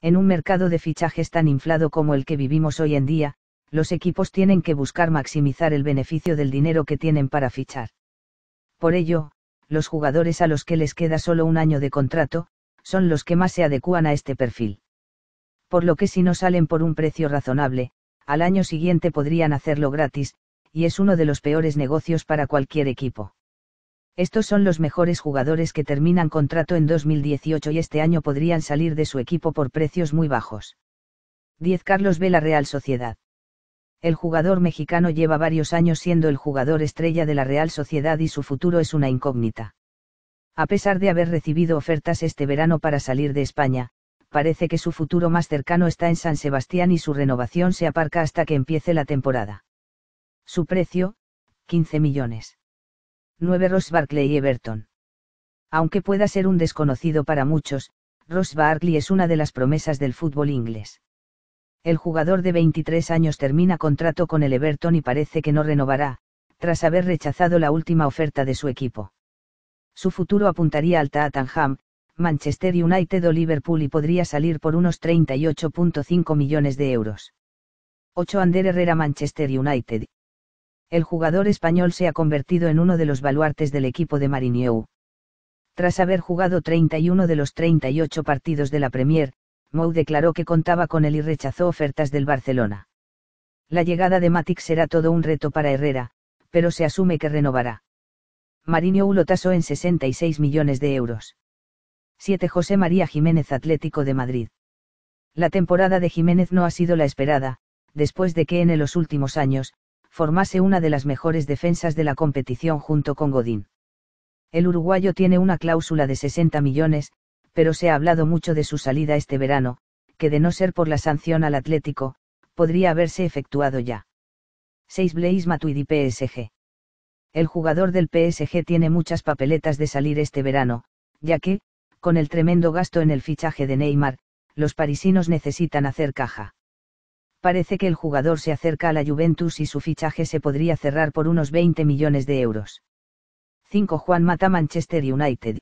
En un mercado de fichajes tan inflado como el que vivimos hoy en día, los equipos tienen que buscar maximizar el beneficio del dinero que tienen para fichar. Por ello, los jugadores a los que les queda solo un año de contrato, son los que más se adecúan a este perfil. Por lo que si no salen por un precio razonable, al año siguiente podrían hacerlo gratis, y es uno de los peores negocios para cualquier equipo. Estos son los mejores jugadores que terminan contrato en 2018 y este año podrían salir de su equipo por precios muy bajos. 10 Carlos Vela Real Sociedad. El jugador mexicano lleva varios años siendo el jugador estrella de la Real Sociedad y su futuro es una incógnita. A pesar de haber recibido ofertas este verano para salir de España, parece que su futuro más cercano está en San Sebastián y su renovación se aparca hasta que empiece la temporada. Su precio, 15 millones. 9. Ross Barkley y Everton. Aunque pueda ser un desconocido para muchos, Ross Barkley es una de las promesas del fútbol inglés. El jugador de 23 años termina contrato con el Everton y parece que no renovará, tras haber rechazado la última oferta de su equipo. Su futuro apuntaría al Tottenham, Manchester United o Liverpool y podría salir por unos 38.5 millones de euros. 8. Ander Herrera Manchester United el jugador español se ha convertido en uno de los baluartes del equipo de Mariniou. Tras haber jugado 31 de los 38 partidos de la Premier, Mou declaró que contaba con él y rechazó ofertas del Barcelona. La llegada de Matic será todo un reto para Herrera, pero se asume que renovará. Mariniou lo tasó en 66 millones de euros. 7. José María Jiménez Atlético de Madrid. La temporada de Jiménez no ha sido la esperada, después de que en los últimos años, formase una de las mejores defensas de la competición junto con Godín. El uruguayo tiene una cláusula de 60 millones, pero se ha hablado mucho de su salida este verano, que de no ser por la sanción al Atlético, podría haberse efectuado ya. 6 Blaise Matuidi PSG. El jugador del PSG tiene muchas papeletas de salir este verano, ya que, con el tremendo gasto en el fichaje de Neymar, los parisinos necesitan hacer caja parece que el jugador se acerca a la Juventus y su fichaje se podría cerrar por unos 20 millones de euros. 5. Juan Mata Manchester United.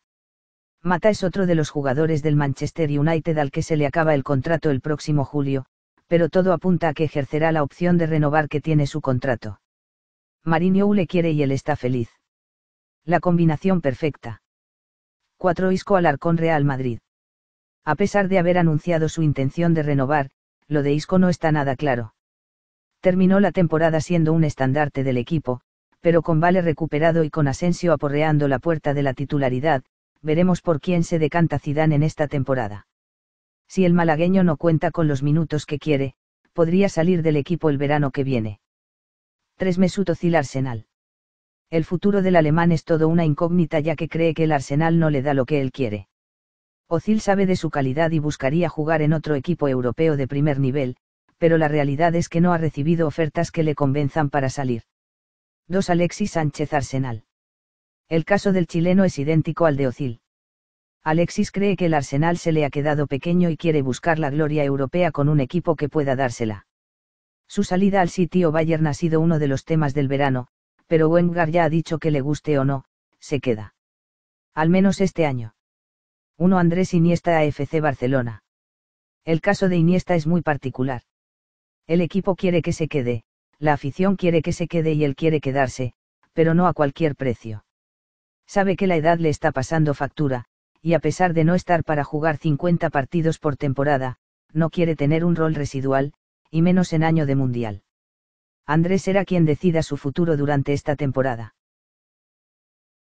Mata es otro de los jugadores del Manchester United al que se le acaba el contrato el próximo julio, pero todo apunta a que ejercerá la opción de renovar que tiene su contrato. Mourinho le quiere y él está feliz. La combinación perfecta. 4. Isco Alarcón Real Madrid. A pesar de haber anunciado su intención de renovar, lo de Isco no está nada claro. Terminó la temporada siendo un estandarte del equipo, pero con Vale recuperado y con Asensio aporreando la puerta de la titularidad, veremos por quién se decanta Zidane en esta temporada. Si el malagueño no cuenta con los minutos que quiere, podría salir del equipo el verano que viene. 3 Mesut Özil Arsenal. El futuro del alemán es todo una incógnita ya que cree que el Arsenal no le da lo que él quiere. Ozil sabe de su calidad y buscaría jugar en otro equipo europeo de primer nivel, pero la realidad es que no ha recibido ofertas que le convenzan para salir. 2. Alexis Sánchez Arsenal. El caso del chileno es idéntico al de Ozil. Alexis cree que el Arsenal se le ha quedado pequeño y quiere buscar la gloria europea con un equipo que pueda dársela. Su salida al sitio Bayern ha sido uno de los temas del verano, pero Wenger ya ha dicho que le guste o no, se queda. Al menos este año. 1 Andrés Iniesta AFC Barcelona. El caso de Iniesta es muy particular. El equipo quiere que se quede, la afición quiere que se quede y él quiere quedarse, pero no a cualquier precio. Sabe que la edad le está pasando factura, y a pesar de no estar para jugar 50 partidos por temporada, no quiere tener un rol residual, y menos en año de mundial. Andrés será quien decida su futuro durante esta temporada.